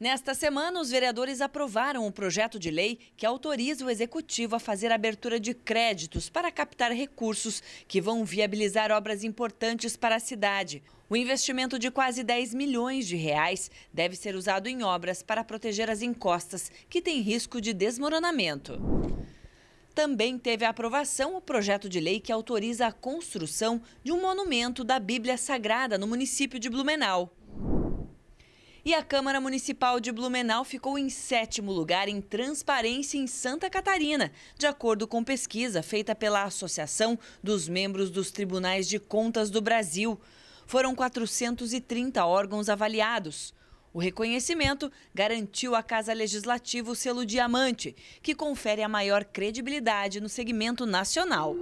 Nesta semana, os vereadores aprovaram o um projeto de lei que autoriza o executivo a fazer abertura de créditos para captar recursos que vão viabilizar obras importantes para a cidade. O investimento de quase 10 milhões de reais deve ser usado em obras para proteger as encostas, que têm risco de desmoronamento. Também teve a aprovação o projeto de lei que autoriza a construção de um monumento da Bíblia Sagrada no município de Blumenau. E a Câmara Municipal de Blumenau ficou em sétimo lugar em transparência em Santa Catarina, de acordo com pesquisa feita pela Associação dos Membros dos Tribunais de Contas do Brasil. Foram 430 órgãos avaliados. O reconhecimento garantiu à Casa Legislativa o selo Diamante, que confere a maior credibilidade no segmento nacional.